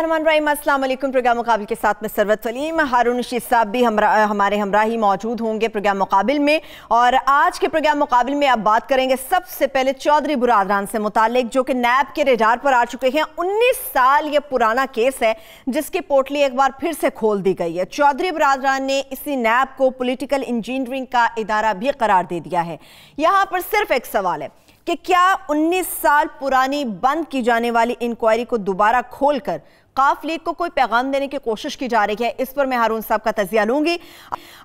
बिस्मिल्लाम अस्सलाम वालेकुम प्रोग्राम मुकाबल के साथ में सरवत सलीम हारून रशीद साहब भी हमरा, हमारे हमरा ही मौजूद होंगे प्रोग्राम मुकाबल में और आज के प्रोग्राम मुकाबल में आप बात करेंगे सबसे पहले चौधरी बुरादरान से मुतल जो कि नैब के रेडार पर आ चुके हैं उन्नीस साल ये पुराना केस है जिसकी पोटली एक बार फिर से खोल दी गई है चौधरी बुरादरान ने इसी नैब को पोलिटिकल इंजीनियरिंग का इदारा भी करार दे दिया है यहाँ पर सिर्फ एक सवाल है कि क्या 19 साल पुरानी बंद की जाने वाली इंक्वायरी को दोबारा खोलकर काफ लीग को कोई पैगाम देने की कोशिश की जा रही है इस पर मैं हारून साहब का तजिया लूंगी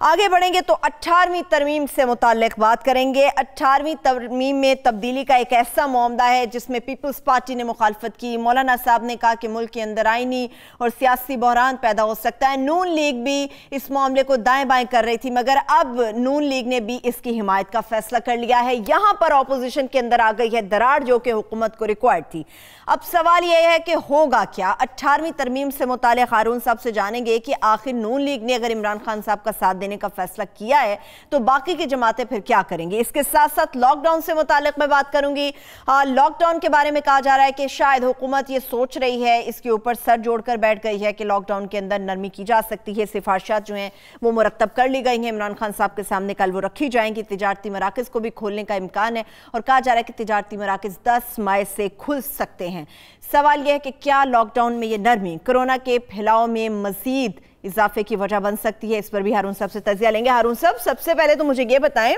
आगे बढ़ेंगे तो अट्ठारहवीं तरमीम से मुतल बात करेंगे अट्ठारहवीं तरमीम में तब्दीली का एक ऐसा मामला है जिसमें पीपल्स पार्टी ने मुखालफत की मौलाना साहब ने कहा कि मुल्क के अंदर आइनी और सियासी बहरान पैदा हो सकता है नून लीग भी इस मामले को दाएं बाएं कर रही थी मगर अब नून लीग ने भी इसकी हिमायत का फैसला कर लिया है यहां पर ऑपोजिशन के अंदर आ गई है दरार जो कि हुकूमत को रिक्वायर्ड थी अब सवाल यह है कि होगा क्या अट्ठारह बारहवीं तरमीम से मुताल हारून साहब से जानेंगे कि आखिर नून लीग ने अगर इमरान खान साहब का साथ देने का फैसला किया है तो बाकी की जमातें फिर क्या करेंगी इसके साथ साथ लॉकडाउन से मुतल मैं बात करूंगी लॉकडाउन के बारे में कहा जा रहा है कि शायद हुकूमत ये सोच रही है इसके ऊपर सर जोड़कर बैठ गई है कि लॉकडाउन के अंदर नरमी की जा सकती है सिफारशात जो हैं वो मुरतब कर ली गई हैं इमरान खान साहब के सामने कल वो रखी जाएंगी तजारती मराकज़ को भी खोलने का इम्कान है और कहा जा रहा है कि तजारती मराकज़ दस मई से खुल सकते हैं सवाल यह है कि क्या लॉकडाउन में ये नरमी कोरोना के फैलाव में मजीद इजाफे की वजह बन सकती है इस पर भी हारून साहब से तजिया लेंगे हारून साहब सबसे पहले तो मुझे ये बताएं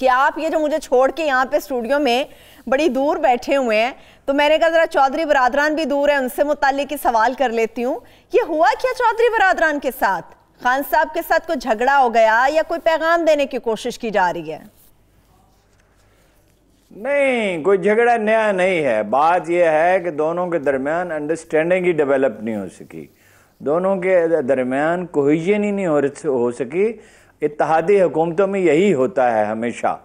कि आप ये जो मुझे छोड़ के यहाँ पे स्टूडियो में बड़ी दूर बैठे हुए हैं तो मैंने कहा ज़रा चौधरी बरदरान भी दूर है उनसे मुतल सवाल कर लेती हूँ ये हुआ क्या चौधरी बरदरान के साथ खान साहब के साथ कोई झगड़ा हो गया या कोई पैगाम देने की कोशिश की जा रही है नहीं कोई झगड़ा नया नहीं है बात यह है कि दोनों के दरमियान अंडरस्टैंडिंग ही डेवलप नहीं हो सकी दोनों के दरमियान कोहिजन ही नहीं हो सकी इतिहादी हुकूमतों में यही होता है हमेशा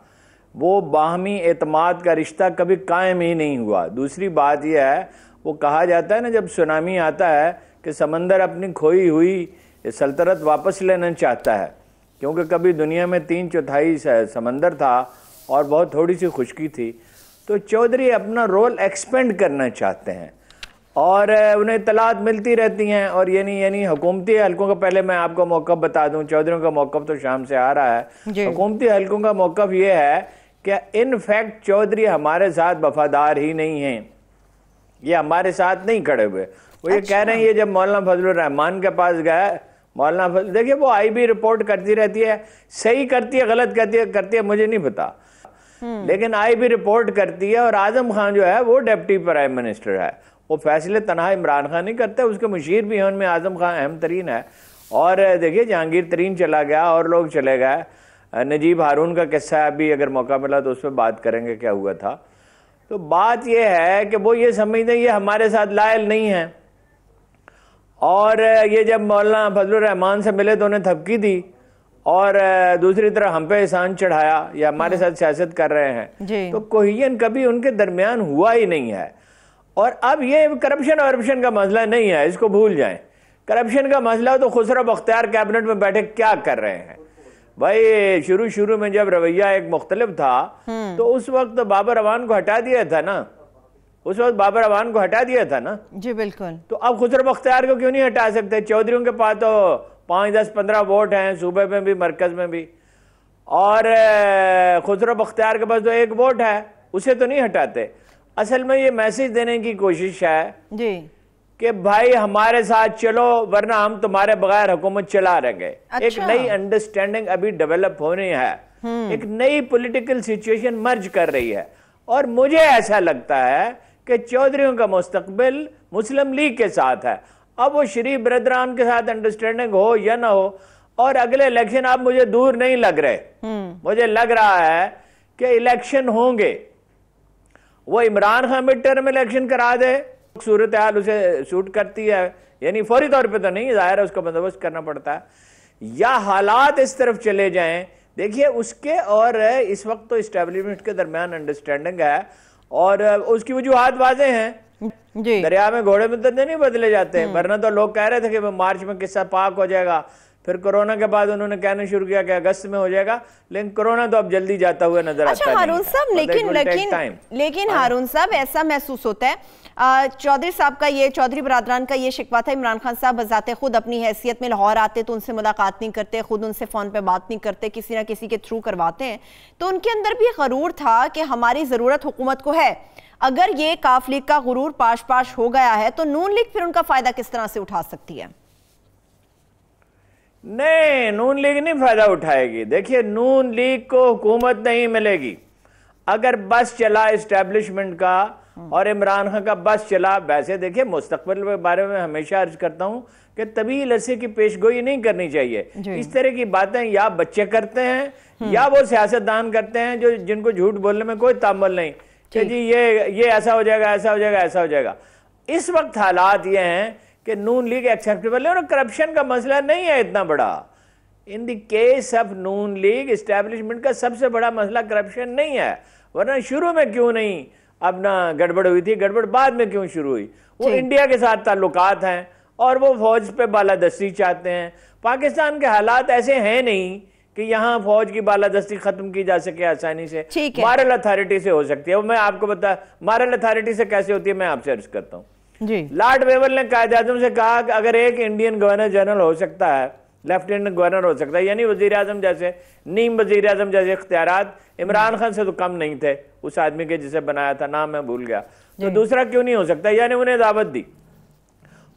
वो बाहमी अतमाद का रिश्ता कभी कायम ही नहीं हुआ दूसरी बात यह है वो कहा जाता है ना जब सुनामी आता है कि समंदर अपनी खोई हुई सल्तनत वापस लेना चाहता है क्योंकि कभी दुनिया में तीन चौथाई समंदर था और बहुत थोड़ी सी खुशकी थी तो चौधरी अपना रोल एक्सपेंड करना चाहते हैं और उन्हें तलाद मिलती रहती हैं और यानी यानी हुकूमती हलकों का पहले मैं आपको मौक़ बता दूं चौधरी का मौक़ तो शाम से आ रहा है हुकूमती हलकों का मौक़ ये है कि इन फैक्ट चौधरी हमारे साथ वफादार ही नहीं हैं ये हमारे साथ नहीं खड़े हुए वो ये अच्छा। कह रहे हैं अच्छा। ये जब मौलाना फजलान के पास गए मौलाना फजल देखिए वो आई रिपोर्ट करती रहती है सही करती है गलत करती है करती है मुझे नहीं पता हम्म। लेकिन आई भी रिपोर्ट करती है और आजम खान जो है वो डेप्टी प्राइम मिनिस्टर है वो फैसले तनहा इमरान खान नहीं करते उसके मुशीर भी हैं उनमें आजम खान अहम तरीन है और देखिए जहांगीर तरीन चला गया और लोग चले गए नजीब हारून का किस्सा अभी अगर मौका मिला तो उस पर बात करेंगे क्या हुआ था तो बात यह है कि वो ये समझते ये हमारे साथ लायल नहीं है और ये जब मौलाना फजल रहमान से मिले तो उन्हें थपकी दी और दूसरी तरफ हम पे एहसान चढ़ाया या हमारे साथ सियासत कर रहे हैं तो कोहियन कभी उनके दरमियान हुआ ही नहीं है और अब ये करप्शन वरप्शन का मसला नहीं है इसको भूल जाए करप्शन का मसला तो खुसरा बख्तियार कैबिनेट में बैठे क्या कर रहे हैं भाई शुरू शुरू में जब रवैया एक मुख्तलिफ था हम्म। तो उस वक्त तो बाबर अवान को हटा दिया था ना उस वक्त बाबर अवान को हटा दिया था ना जी बिल्कुल तो अब खुसर बख्तियार को क्यों नहीं हटा सकते चौधरी के पास तो पाँच दस पंद्रह वोट हैं सूबे में भी मरकज़ में भी और खुदरो बख्तियार के पास तो एक वोट है उसे तो नहीं हटाते असल में ये मैसेज देने की कोशिश है जी कि भाई हमारे साथ चलो वरना हम तुम्हारे बगैर हुकूमत चला रहेंगे अच्छा। हम्म। एक नई अंडरस्टैंडिंग अभी डेवलप होनी है एक नई पॉलिटिकल सिचुएशन मर्ज कर रही है और मुझे ऐसा लगता है कि चौधरी का मुस्तकबिल मुस्लिम लीग के साथ है अब वो श्री ब्रदराम के साथ अंडरस्टैंडिंग हो या ना हो और अगले इलेक्शन आप मुझे दूर नहीं लग रहे हम्म। मुझे लग रहा है कि इलेक्शन होंगे वो Imran Khan mid term election करा दे सूरत हाल उसे सूट करती है यानी फौरी तौर पे तो नहीं जाहिर है उसका बंदोबस्त करना पड़ता है या हालात इस तरफ चले जाएं देखिए उसके और इस वक्त तो इस्टेब्लिशमेंट के दरमियान अंडरस्टैंडिंग है और उसकी वजूहत वाजे हैं जी दरिया में घोड़े में तो नहीं बदले जाते हैं हम्म। वरना तो लोग कह रहे थे कि मार्च में किस्सा पाक हो जाएगा फिर कोरोना के बाद उन्होंने कहना शुरू किया कि अगस्त में हो जाएगा लेकिन कोरोना तो अब जल्दी जाता हुआ नजर अच्छा, आता हारून साहब लेकिन लेकिन लेकिन हाँ। हारून साहब ऐसा महसूस होता है चौधरी साहब का ये चौधरी बरदरान का ये शिकवा था इमरान खान साहब बजाते खुद अपनी हैसियत में लाहौर आते तो उनसे मुलाकात नहीं करते खुद उनसे फ़ोन पे बात नहीं करते किसी ना किसी के थ्रू करवाते हैं तो उनके अंदर भी गरूर था कि हमारी ज़रूरत हुकूमत को है अगर ये काफ लीग का गुरूर पाश पाश हो गया है तो नून लीग फिर उनका फायदा किस तरह से उठा सकती है नहीं नून लीग नहीं फायदा उठाएगी देखिए नून लीग को हुकूमत नहीं मिलेगी अगर बस चला इस्टेब्लिशमेंट का और इमरान खान का बस चला वैसे देखिए मुस्तकबिल के बारे में हमेशा अर्ज करता हूँ कि तभी लरसे की पेशगोई नहीं करनी चाहिए इस तरह की बातें या बच्चे करते हैं या वो सियासतदान करते हैं जो जिनको झूठ बोलने में कोई तामल नहीं कि जी ये ये ऐसा हो जाएगा ऐसा हो जाएगा ऐसा हो जाएगा इस वक्त हालात ये हैं कि नून लीग एक्सेप्टेबल है और करप्शन का मसला नहीं है इतना बड़ा in the case of Noon league establishment का सबसे बड़ा मसला करप्शन नहीं है वरना शुरू में क्यों नहीं अपना गड़बड़ हुई थी गड़बड़ बाद में क्यों शुरू हुई वो इंडिया के साथ ताल्लुकात हैं और वो फौज पे बालादस्ती चाहते हैं पाकिस्तान के हालात ऐसे हैं नहीं कि यहाँ फौज की बालादस्ती खत्म की जा सके आसानी से मॉरल अथॉरिटी से हो सकती है वो मैं आपको बता मॉरल अथॉरिटी से कैसे होती है मैं आपसे अर्ज करता हूँ लॉर्ड वेवल ने कायद आजम से कहा कि अगर एक इंडियन गवर्नर जनरल हो सकता है लेफ्टिनेंट गवर्नर हो सकता है यानी वजीर आजम जैसे नीम वजीर आजम जैसे इख्तियार इमरान खान से तो कम नहीं थे उस आदमी के जिसे बनाया था नाम मैं भूल गया तो दूसरा क्यों नहीं हो सकता यानी उन्हें दावत दी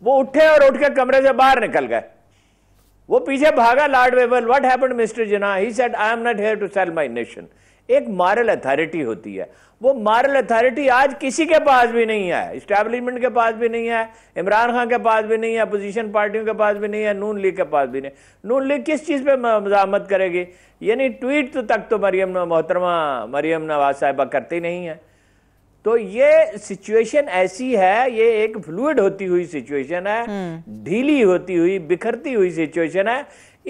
वो उठे और उठ के कमरे से बाहर निकल गए वो पीछे भागा Lord Wavell what happened mister Jinnah he said I am not here to sell my nation एक मॉरल अथॉरिटी होती है वो मॉरल अथॉरिटी आज किसी के पास भी नहीं है इस्टेब्लिशमेंट के पास भी नहीं है इमरान खान के पास भी नहीं है अपोजिशन पार्टियों के पास भी नहीं है नून लीग के पास भी नहीं नून लीग किस चीज़ पे मजामत करेगी यानी ट्वीट तो तक तो मरियम मोहतरमा मरियम नवाज साहिबा करती नहीं है तो ये सिचुएशन ऐसी है ये एक फ्लूड होती हुई सिचुएशन है हम्म। ढीली होती हुई बिखरती हुई सिचुएशन है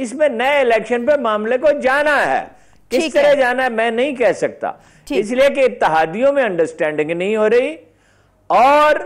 इसमें नए इलेक्शन पे मामले को जाना है किस तरह है। जाना है मैं नहीं कह सकता इसलिए कि इतिहादियों में अंडरस्टैंडिंग नहीं हो रही और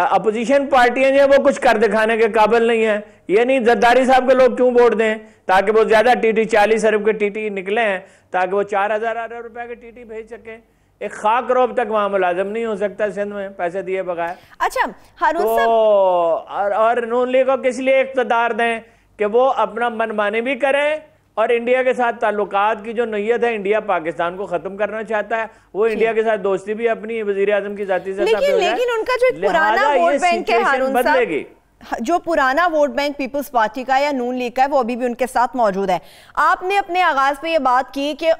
अपोजिशन पार्टियां जो है वो कुछ कर दिखाने के काबिल नहीं है ये नहीं जद्दारी साहब के लोग क्यों वोट दें ताकि वो ज्यादा टीटी चालीस अरब के टीटी निकले हैं ताकि वो चार हजार अरब रुपए के टीटी भेज सकें एक खाक रोब तक वहां मुलाजम नहीं हो सकता सिंध में पैसे दिए बगैर अच्छा हारून तो और, और नून लीग को किस लिए इकतदार दें कि वो अपना मनमानी भी करें और इंडिया के साथ ताल्लुक की जो नीयत है इंडिया पाकिस्तान को खत्म करना चाहता है वो इंडिया के साथ दोस्ती भी अपनी वजीर आजम की जाती से लेकिन, लेकिन उनका जो पुराना वोट बैंक है बदलेगी हाँ, जो पुराना वोट बैंक पीपल्स पार्टी का या नून लीग का है वो अभी भी उनके साथ मौजूद है आपने अपने आगाज़ पे ये बात की कि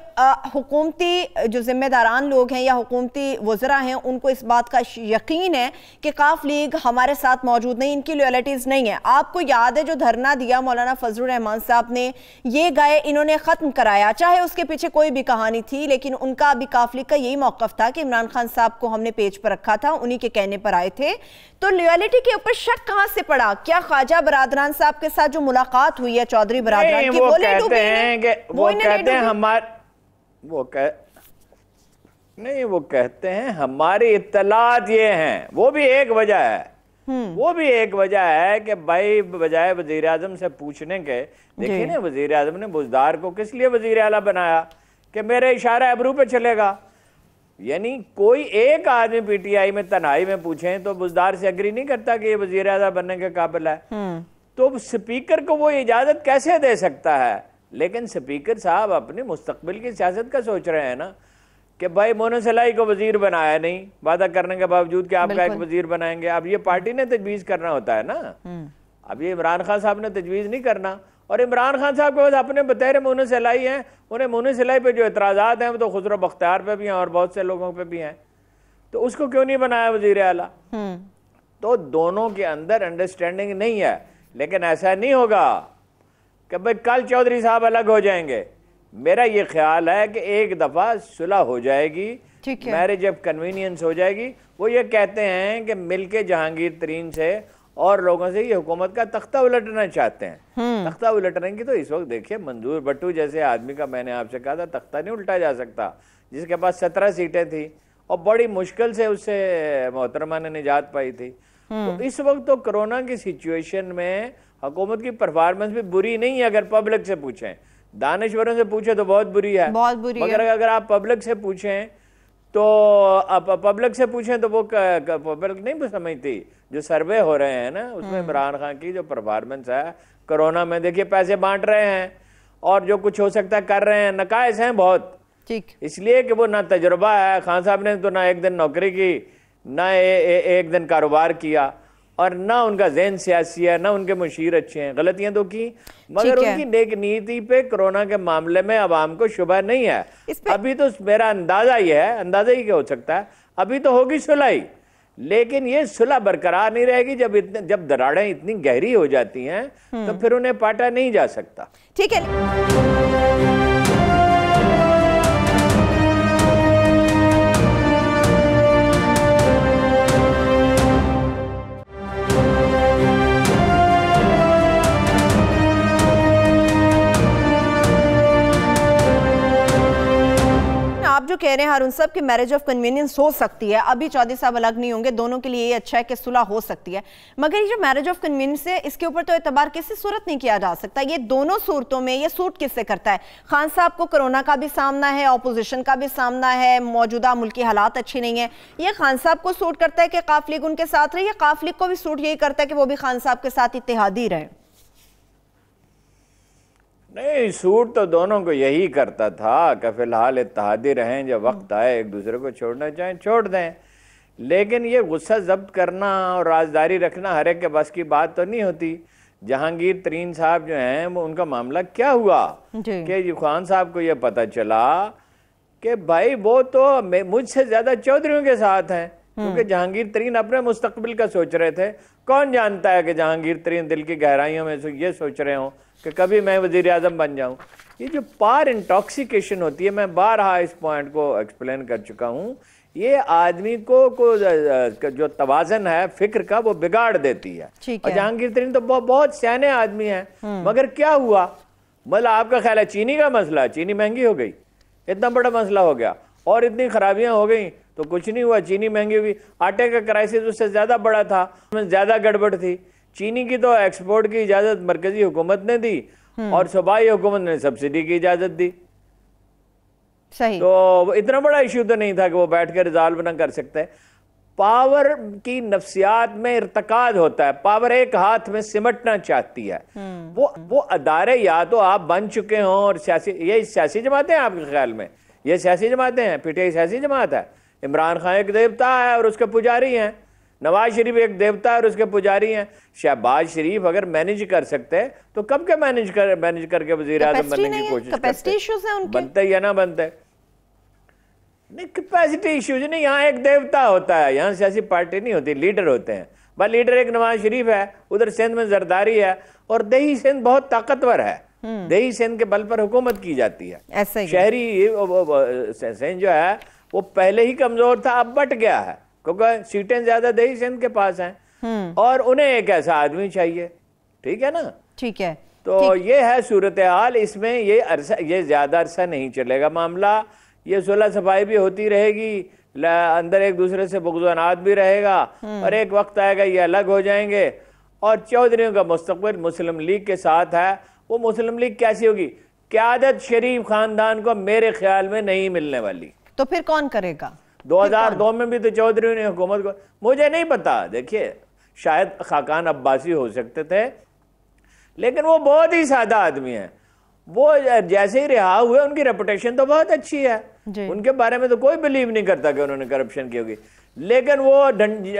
हुकूमती जो जिम्मेदारान लोग हैं या हुकूमती वजरा हैं उनको इस बात का यकीन है कि काफ लीग हमारे साथ मौजूद नहीं इनकी लॉयल्टीज़ नहीं है आपको याद है जो धरना दिया मौलाना फजलरहमान साहब ने ये गाय इन्होंने ख़त्म कराया चाहे उसके पीछे कोई भी कहानी थी लेकिन उनका अभी काफ लीग का यही मौक़ था कि इमरान खान साहब को हमने पेज पर रखा था उन्हीं के कहने पर आए थे तो लॉयल्टी के ऊपर शक कहाँ से पड़ा क्या ख्वाजा बरादरान साहब के साथ जो मुलाकात हुई है चौधरी बरादरान की वो, वो कहते हैं कि वो कहते हैं हमारे वो कह नहीं वो कहते हैं हमारी इतलात ये हैं वो भी एक वजह है हम्म। वो भी एक वजह है कि भाई बजाय वजीर आजम से पूछने के देखिए ना वजीर आजम ने बुजदार को किस लिए वजीर अला बनाया कि मेरे इशारा अबरू पे चलेगा यानी कोई एक आदमी पीटीआई में तनाई में पूछे तो बुजदार से अग्री नहीं करता कि ये वजीर अजम बनने के काबिल है हम्म। तो स्पीकर को वो इजाजत कैसे दे सकता है लेकिन स्पीकर साहब अपने मुस्तबिल की सियासत का सोच रहे हैं ना कि भाई मोहन सलाई को वजीर बनाया नहीं वादा करने के बावजूद कि आपका एक वजीर बनाएंगे अब ये पार्टी ने तजवीज़ करना होता है ना हम्म। अब ये इमरान खान साहब ने तजवीज़ नहीं करना और इमरान खान साहब के पास अपने बतैर मोन सिलाई हैं उन्हें मोन सिलाई पर जो एतराज़ात हैं वो तो खुसरो बख्तियार पर भी हैं और बहुत से लोगों पर भी हैं तो उसको क्यों नहीं बनाया वजीर अला हम्म। तो दोनों के अंदर अंडरस्टैंडिंग नहीं है लेकिन ऐसा नहीं होगा कि भाई कल चौधरी साहब अलग हो जाएंगे मेरा ये ख्याल है कि एक दफ़ा सुलह हो जाएगी मैरिज जब कन्वीनियंस हो जाएगी वो ये कहते हैं कि मिलके जहांगीर तरीन से और लोगों से ये हुकूमत का तख्ता उलटना चाहते हैं हम्म। तख्ता उलटने की तो इस वक्त देखिए मंजूर भट्टू जैसे आदमी का मैंने आपसे कहा था तख्ता नहीं उल्टा जा सकता जिसके पास सत्रह सीटें थी और बड़ी मुश्किल से उससे मोहतरमा ने निजात पाई थी हम्म। तो इस वक्त तो कोरोना की सिचुएशन में हुकूमत की परफॉर्मेंस भी बुरी नहीं है अगर पब्लिक से पूछें दानश्वरों से पूछे तो बहुत बुरी है बहुत बुरी मगर है। अगर आप पब्लिक से पूछें तो अब पब्लिक से पूछें तो वो पब्लिक नहीं समझती जो सर्वे हो रहे हैं ना उसमें हम्म। इमरान खान की जो परफॉर्मेंस है कोरोना में देखिए पैसे बांट रहे हैं और जो कुछ हो सकता है कर रहे हैं नकायस हैं बहुत ठीक इसलिए कि वो ना तजुर्बा है खान साहब ने तो ना एक दिन नौकरी की ना ए, ए, एक दिन कारोबार किया और ना उनका जहन सियासी है ना उनके मुशीर अच्छे हैं गलतियां तो की मगर उनकी नेक नीति पे कोरोना के मामले में आवाम को शुभ नहीं है अभी तो मेरा अंदाजा ही है अंदाजा ही क्या हो सकता है अभी तो होगी सुलाई लेकिन ये सुलह बरकरार नहीं रहेगी जब इतने जब दराड़ें इतनी गहरी हो जाती हैं तो हम्म। फिर उन्हें पाटा नहीं जा सकता ठीक है कह रहे हैं हारून साहब की मैरिज ऑफ कन्वीनियंस हो सकती है अभी चौधरी साहब अलग नहीं होंगे दोनों के लिए ये अच्छा है कि सुलह हो सकती है मगर ये जो मैरिज ऑफ कन्वीनियंस है इसके ऊपर तो एतबार किसी सूरत नहीं किया जा सकता ये दोनों सूरतों में ये सूट किससे करता है खान साहब को कोरोना का भी सामना है अपोजिशन का भी सामना है मौजूदा मुल्की हालात अच्छे नहीं है ये खान साहब को सूट करता है कि काफ लीग उनके साथ रहे या लीग को भी सूट यही करता है कि वो भी खान साहब के साथ इतिहादी रहे नहीं सूट तो दोनों को यही करता था कि फ़िलहाल इतहादी रहें जब वक्त आए एक दूसरे को छोड़ना चाहें छोड़ दें लेकिन ये गुस्सा जब्त करना और राजदारी रखना हर एक के बस की बात तो नहीं होती जहांगीर तरीन साहब जो हैं वो उनका मामला क्या हुआ कि खान साहब को ये पता चला कि भाई वो तो मुझसे ज़्यादा चौधरी के साथ हैं हम्म। क्योंकि जहांगीर तरीन अपने मुस्तबिल का सोच रहे थे कौन जानता है कि जहांगीर तरीन दिल की गहराइयों में ये सोच रहे हों कि कभी मैं वजीर अजम बन जाऊँ ये जो पार इंटॉक्सिकेशन होती है मैं बारहा इस पॉइंट को एक्सप्लेन कर चुका हूँ ये आदमी को को जो तवाजन है फिक्र का वो बिगाड़ देती है और जहांगीर तरीन तो बहुत बहुत सहने आदमी हैं हम्म। मगर क्या हुआ मतलब आपका ख्याल है चीनी का मसला चीनी महंगी हो गई इतना बड़ा मसला हो गया और इतनी खराबियां हो गई तो कुछ नहीं हुआ चीनी महंगी हुई आटे का क्राइसिस उससे ज़्यादा बड़ा था उसमें ज़्यादा गड़बड़ थी चीनी की तो एक्सपोर्ट की इजाज़त मरकजी हुकूमत ने दी हम्म। और सूबाई हुकूमत ने सब्सिडी की इजाज़त दी सही तो इतना बड़ा इशू तो नहीं था कि वो बैठ कर रिजॉल्व ना कर सकते पावर की नफ्सियात में इरतकाज होता है पावर एक हाथ में सिमटना चाहती है हम्म। वो वो अदारे या तो आप बन चुके हों और सियासी ये सियासी जमातें हैं आपके ख्याल में ये सियासी जमातें हैं पीटीआई सियासी जमात है इमरान खान एक देवता है और उसके पुजारी हैं नवाज शरीफ एक देवता है और उसके पुजारी हैं शहबाज शरीफ अगर मैनेज कर सकते हैं तो कब के मैनेज कर मैनेज करके वजीर आजम बनने की कोशिश बनते या ना बनते नहीं कैपेसिटी इश्यूज नहीं यहाँ एक देवता होता है यहाँ सियासी पार्टी नहीं होती लीडर होते हैं भाई लीडर एक नवाज शरीफ है उधर सिंध में जरदारी है और दही सिंध बहुत ताकतवर है हम्म। दही सिंध के बल पर हुकूमत की जाती है ऐसे शहरी सिंध जो है वो पहले ही कमजोर था अब बट गया है क्योंकि सीटें ज्यादा दही सिंध के पास हैं हम्म। और उन्हें एक ऐसा आदमी चाहिए ठीक है ना ठीक है तो ठीक। ये है सूरत हाल इसमें ये अरसा ये ज्यादा अरसा नहीं चलेगा मामला ये सुलह सफाई भी होती रहेगी अंदर एक दूसरे से बुगजनात भी रहेगा हम्म। और एक वक्त आएगा ये अलग हो जाएंगे और चौधरीों का मुस्तबिल मुस्लिम लीग के साथ है वो मुस्लिम लीग कैसी होगी क्यादत शरीफ खानदान को मेरे ख्याल में नहीं मिलने वाली तो फिर कौन करेगा 2002 में भी तो चौधरी ने हुकूमत को मुझे नहीं पता देखिए शायद खाकान अब्बासी हो सकते थे लेकिन वो बहुत ही सादा आदमी है वो जैसे ही रिहा हुए उनकी रेपुटेशन तो बहुत अच्छी है उनके बारे में तो कोई बिलीव नहीं करता कि उन्होंने करप्शन की होगी लेकिन वो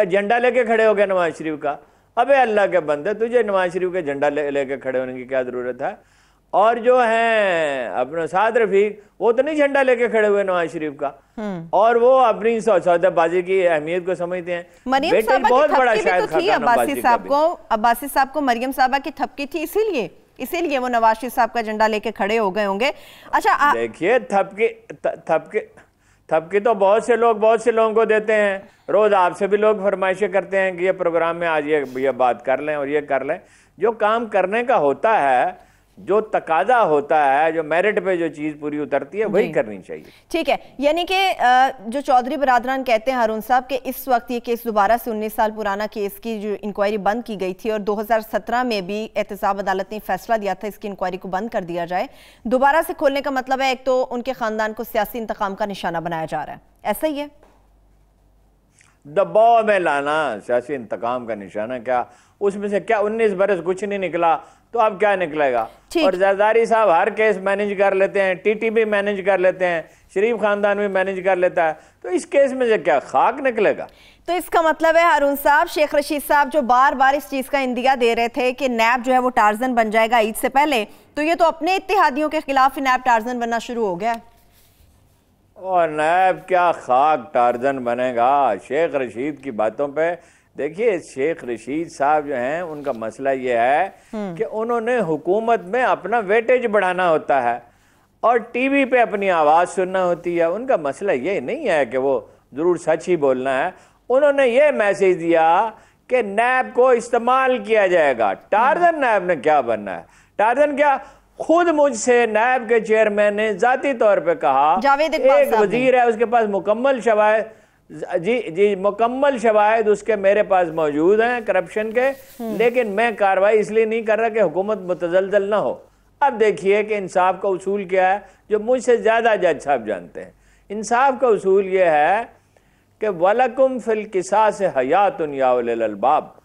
झंडा लेके खड़े हो गए नवाज शरीफ का अबे अल्लाह के बंदे तुझे नवाज शरीफ का झंडा लेके खड़े होने की क्या ज़रूरत है और जो है अपना साद रफीक वो तो नहीं झंडा लेके खड़े हुए नवाज शरीफ का हम्म। और वो अपनी सौदाबाजी की अहमियत को समझते हैं साहब बहुत बड़ा शायद तो अब्बासी साहब को अब्बासी साहब को मरियम साहबा की थपकी थी इसीलिए इसीलिए वो नवाज शरीफ साहब का झंडा लेके खड़े हो गए होंगे अच्छा देखिए थपके थपके थपकी तो बहुत से लोग बहुत से लोगों को देते हैं रोज आपसे भी लोग फरमाइशें करते हैं कि ये प्रोग्राम में आज ये ये बात कर लें और ये कर लें जो काम करने का होता है जो तकाजा होता है जो मेरिट पे जो चीज़ पूरी उतरती है वही करनी चाहिए ठीक है यानी कि जो चौधरी बरादरान कहते हैं हारून साहब के इस वक्त ये केस दोबारा से उन्नीस साल पुराना केस की जो इंक्वायरी बंद की गई थी और 2017 में भी एहतसाब अदालत ने फैसला दिया था इसकी इंक्वायरी को बंद कर दिया जाए दोबारा से खोलने का मतलब है एक तो उनके ख़ानदान को सियासी इंतकाम का निशाना बनाया जा रहा है ऐसा ही है दबाव में लाना सियासी इंतकाम का निशाना क्या उसमें से क्या उन्नीस बरस कुछ नहीं निकला तो अब क्या निकलेगा और जरदारी साहब हर केस मैनेज कर लेते हैं टीटी भी मैनेज कर लेते हैं शरीफ खानदान भी मैनेज कर लेता है तो इस केस में से क्या खाक निकलेगा तो इसका मतलब है हारून साहब शेख रशीद साहब जो बार बार इस चीज़ का इंदिया दे रहे थे कि नैब जो है वो टार्जन बन जाएगा ईद से पहले तो ये तो अपने इतिहादियों के खिलाफ ही नैब टार्जन बनना शुरू हो गया है ओ नैब क्या खाक टारजन बनेगा शेख रशीद की बातों पे देखिए शेख रशीद साहब जो हैं उनका मसला ये है हम्म। कि उन्होंने हुकूमत में अपना वेटेज बढ़ाना होता है और टीवी पे अपनी आवाज़ सुनना होती है उनका मसला ये नहीं है कि वो ज़रूर सच ही बोलना है उन्होंने ये मैसेज दिया कि नैब को इस्तेमाल किया जाएगा टारजन नैब ने क्या बनना है टारजन क्या खुद मुझसे नायब के चेयरमैन ने जाती तौर पर कहा जावेद एक वजीर है उसके पास मुकम्मल शवायद जी जी मुकम्मल शवायद उसके मेरे पास मौजूद हैं करप्शन के हम्म। लेकिन मैं कार्रवाई इसलिए नहीं कर रहा कि हुकूमत मुतजलजल ना हो अब देखिए कि इंसाफ का उसूल क्या है जो मुझसे ज़्यादा जज साहब जानते हैं इंसाफ का उसूल यह है कि वलकुम फिल किसास हयात याबाब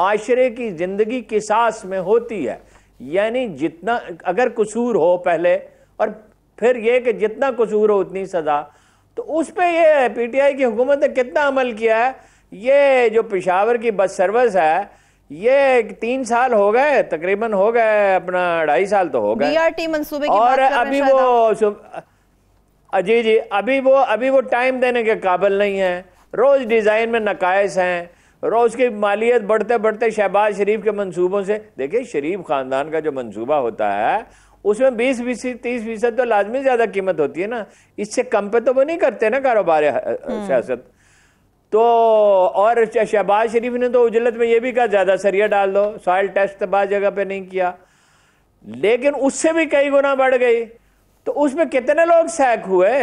माशरे की ज़िंदगी किसास में होती है यानी जितना अगर कसूर हो पहले और फिर यह कि जितना कसूर हो उतनी सज़ा तो उस पर यह पी टी आई की हुकूमत ने कितना अमल किया है ये जो पिशावर की बस सर्विस है ये तीन साल हो गए तकरीबन हो गए अपना ढाई साल तो हो गए मंसूबे की और अभी वो जी जी अभी वो अभी वो टाइम देने के काबिल नहीं है रोज डिजाइन में नकायस हैं और उसकी मालियत बढ़ते बढ़ते शहबाज शरीफ के मंसूबों से देखिए शरीफ ख़ानदान का जो मंसूबा होता है उसमें बीस फीसद तीस फीसद तो लाजमी ज़्यादा कीमत होती है ना इससे कम पे तो वो नहीं करते ना कारोबार हम्म। सियासत तो और शहबाज शरीफ ने तो उजलत में ये भी कहा ज़्यादा सरिया डाल दो सॉयल टेस्ट बाद जगह पे नहीं किया लेकिन उससे भी कई गुना बढ़ गई तो उसमें कितने लोग सैक हुए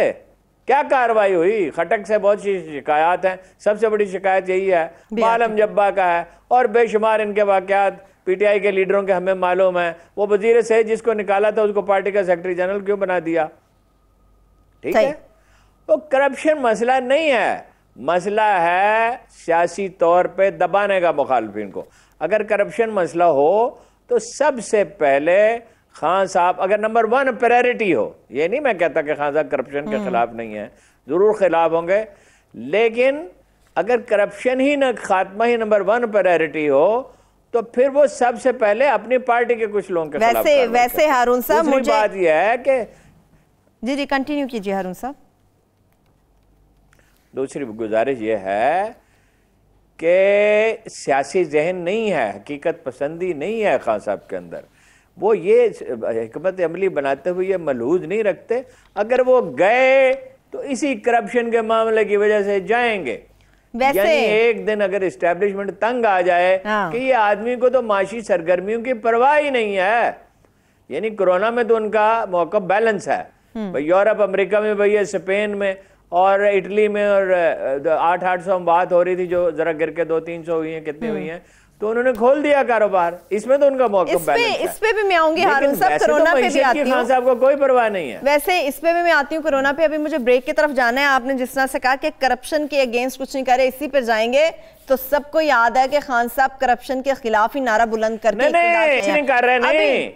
क्या कार्रवाई हुई खटक से बहुत सी शिकायत है सबसे बड़ी शिकायत यही है मालम जब्बा का है और बेशुमार इनके वाकत पीटीआई के लीडरों के हमें मालूम है वो वजीर से जिसको निकाला था उसको पार्टी का सेक्रेटरी जनरल क्यों बना दिया ठीक है तो करप्शन मसला नहीं है मसला है सियासी तौर पे दबाने का मुखालफिन को अगर करप्शन मसला हो तो सबसे पहले खान साहब अगर नंबर वन प्रायोरिटी हो ये नहीं मैं कहता कि खान साहब करप्शन के हम्म। खिलाफ नहीं है ज़रूर खिलाफ होंगे लेकिन अगर करप्शन ही न खात्मा ही नंबर वन प्रायोरिटी हो तो फिर वो सबसे पहले अपनी पार्टी के कुछ लोगों के वैसे वैसे हारून साहब मुझे बात यह है कि जी जी कंटिन्यू कीजिए हारून साहब दूसरी गुजारिश ये है कि सियासी जहन नहीं है हकीकत पसंदी नहीं है खान साहब के अंदर वो ये हमत अमली बनाते हुए ये मलहूज नहीं रखते अगर वो गए तो इसी करप्शन के मामले की वजह से जाएंगे वैसे यानी एक दिन अगर इस्टेब्लिशमेंट तंग आ जाए हाँ। कि ये आदमी को तो माशी सरगर्मियों की परवाह ही नहीं है यानी कोरोना में तो उनका मौका बैलेंस है हम्म। भाई यूरोप अमेरिका में भैया स्पेन में और इटली में और आठ आठ सौ बात हो रही थी जो जरा गिर के दो तीन सौ हुई है कितनी हुई हम्म। है तो उन्होंने खोल दिया कारोबार इसमें तो उनका मौका इस पे, इस पे भी मैं आऊंगी हारून साहब तो कोरोना तो पे भी आती हूं। को कोई परवाह नहीं है वैसे इस पे भी मैं आती हूँ कोरोना पे अभी मुझे ब्रेक की तरफ जाना है आपने जिस तरह से कहा कि करप्शन के अगेंस्ट कुछ नहीं करे इसी पे जाएंगे तो सबको याद है कि खान साहब करप्शन के खिलाफ ही नारा बुलंद करके नहीं, नहीं, कर रहे नहीं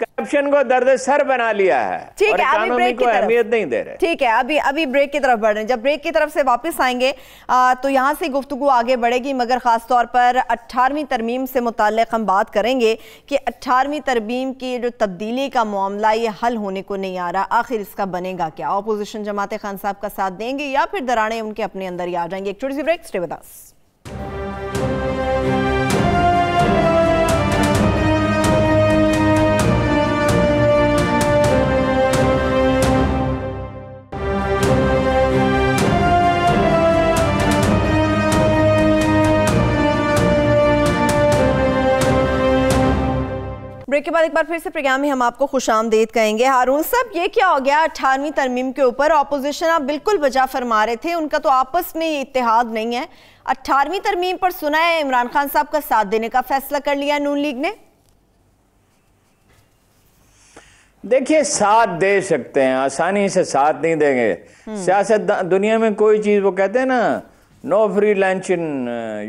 करप्शन को दर्द सर बना लिया है ठीक है अभी ब्रेक की अहमियत नहीं दे रहे ठीक है अभी अभी ब्रेक की तरफ बढ़ रहे हैं जब ब्रेक की तरफ से वापस आएंगे आ, तो यहाँ से गुफ्तु आगे बढ़ेगी मगर ख़ास तौर पर 18वीं तरमीम से मुतल हम बात करेंगे कि 18वीं तरमीम की जो तब्दीली का मामला ये हल होने को नहीं आ रहा आखिर इसका बनेगा क्या अपोजिशन जमात खान साहब का साथ देंगे या फिर दराने उनके अपने अंदर ही आ जाएंगे एक छोटी सी ब्रेक स्टे बतास बाद एक बार फिर से प्रोग्राम में हम आपको खुश आमदेद कहेंगे हारून साहब ये क्या हो गया अठारहवीं तरमीम के ऊपर अपोजिशन आप बिल्कुल बजा फरमा रहे थे उनका तो आपस में ये इतिहाद नहीं है अट्ठारहवीं तरमीम पर सुना है इमरान खान साहब का साथ देने का फैसला कर लिया नून लीग ने देखिए साथ दे सकते हैं आसानी से साथ नहीं देंगे हम्म। सियासत दुनिया में कोई चीज वो कहते हैं ना no free lunch in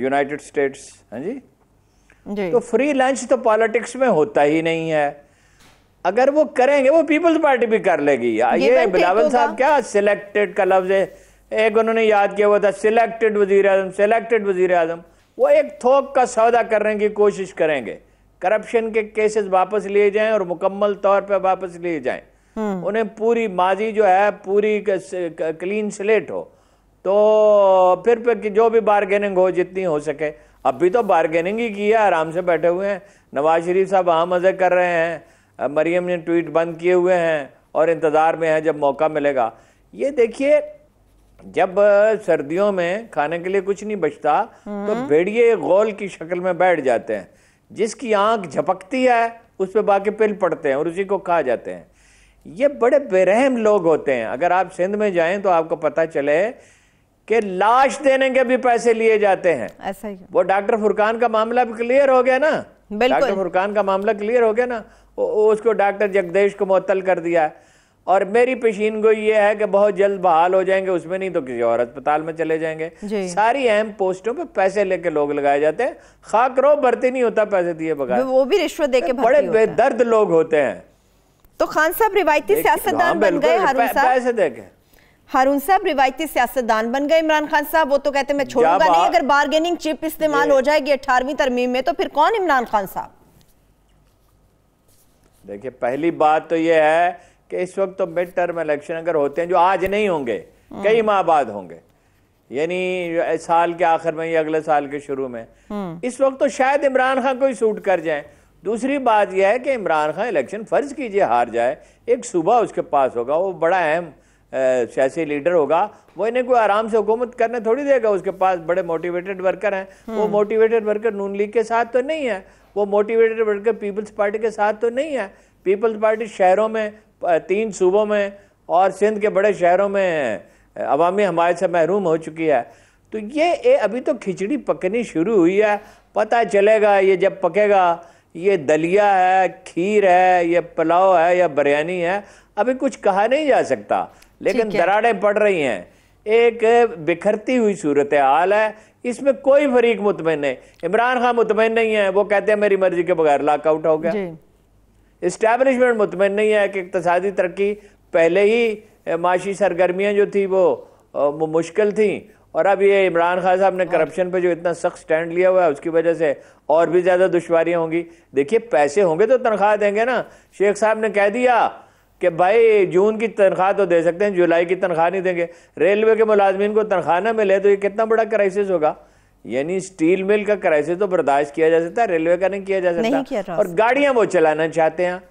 United States हाँ जी तो फ्री लंच तो पॉलिटिक्स में होता ही नहीं है अगर वो करेंगे वो पीपल्स पार्टी भी कर लेगी ये, बिलावल साहब क्या सिलेक्टेड का लफ्ज है एक उन्होंने याद किया हुआ था सिलेक्टेड वजीर अजम सिलेक्टेड वजीर अजम वो एक थोक का सौदा करने की कोशिश करेंगे करप्शन के केसेस वापस लिए जाएं और मुकम्मल तौर पर वापस लिए जाएं हम्म। उन्हें पूरी माजी जो है पूरी क्लीन स्लेट हो तो फिर जो भी बारगेनिंग हो जितनी हो सके अब भी तो बारगेनिंग ही की है आराम से बैठे हुए हैं नवाज शरीफ साहब वहाँ मज़े कर रहे हैं मरियम ने ट्वीट बंद किए हुए हैं और इंतज़ार में है जब मौका मिलेगा ये देखिए जब सर्दियों में खाने के लिए कुछ नहीं बचता तो हम्म। भेड़िए गोल की शक्ल में बैठ जाते हैं जिसकी आंख झपकती है उस पर बाकी पिल पड़ते हैं और उसी को खा जाते हैं ये बड़े बेरहम लोग होते हैं अगर आप सिंध में जाएं तो आपको पता चले कि लाश देने के भी पैसे लिए जाते हैं ऐसा ही वो डॉक्टर फुरकान का मामला भी क्लियर हो गया ना डॉक्टर फुरकान का मामला क्लियर हो गया ना वो उसको डॉक्टर जगदेश को मुत्तल कर दिया और मेरी पेशीन गोई ये है कि बहुत जल्द बहाल हो जाएंगे उसमें नहीं तो किसी और अस्पताल में चले जाएंगे सारी अहम पोस्टों पे पैसे लेके लोग लगाए जाते हैं खा करो भरती नहीं होता पैसे दिए बगैर वो भी रिश्वत देके बड़े बेदर्द लोग होते हैं तो खान साहब रिवायती सियासतदान हाँ, बन गए पैसे देके हारून साहब रिवायती सियासतदान बन गए इमरान खान साहब वो तो कहते मैं छोड़ूंगा नहीं अगर बारगेनिंग चिप इस्तेमाल हो जाएगी अठारहवीं तरमीम में तो फिर कौन इमरान खान साहब देखिए पहली बात तो ये है कि इस वक्त तो मिड टर्म इलेक्शन अगर होते हैं जो आज नहीं होंगे कई माह बाद होंगे यानी साल के आखिर में या अगले साल के शुरू में इस वक्त तो शायद इमरान खान को ही सूट कर जाए दूसरी बात यह है कि इमरान खान इलेक्शन फर्ज कीजिए हार जाए एक सूबा उसके पास होगा वो बड़ा अहम सियासी लीडर होगा वो इन्हें कोई आराम से हुकूमत करने थोड़ी देगा उसके पास बड़े मोटिवेटेड वर्कर हैं वो motivated hmm. Worker Noon league के साथ तो नहीं है वो मोटिवेटेड वर्कर पीपल्स पार्टी के साथ तो नहीं है पीपल्स पार्टी शहरों में तीन सूबों में और सिंध के बड़े शहरों में अवामी हमायत से महरूम हो चुकी है तो ये ए, अभी तो खिचड़ी पकनी शुरू हुई है पता चलेगा ये जब पकेगा ये दलिया है खीर है ये पुलाव है या बिरयानी है अभी कुछ कहा नहीं जा सकता लेकिन दराड़े पड़ रही हैं एक बिखरती हुई सूरत हाल है इसमें कोई फरीक मुतमिन नहीं इमरान खान मुतमिन नहीं है वो कहते हैं मेरी मर्जी के बगैर लॉकआउट हो गया इस्टेब्लिशमेंट मुतमिन नहीं है कि इकतदी तरक्की पहले ही माशी सरगर्मियाँ जो थी वो, वो मुश्किल थी और अब ये इमरान खान साहब ने हाँ। करप्शन पे जो इतना सख्त स्टैंड लिया हुआ है उसकी वजह से और भी ज़्यादा दुशारियाँ होंगी देखिए पैसे होंगे तो तनख्वाह देंगे ना शेख साहब ने कह दिया कि भाई जून की तनख्वाह तो दे सकते हैं जुलाई की तनख्वाह नहीं देंगे रेलवे के मुलाजमीन को तनख्वाह ना मिले तो ये कितना बड़ा क्राइसिस होगा यानी स्टील मिल का क्राइसिस तो बर्दाश्त किया जा सकता है रेलवे का नहीं किया जा सकता किया और गाड़ियां वो चलाना चाहते हैं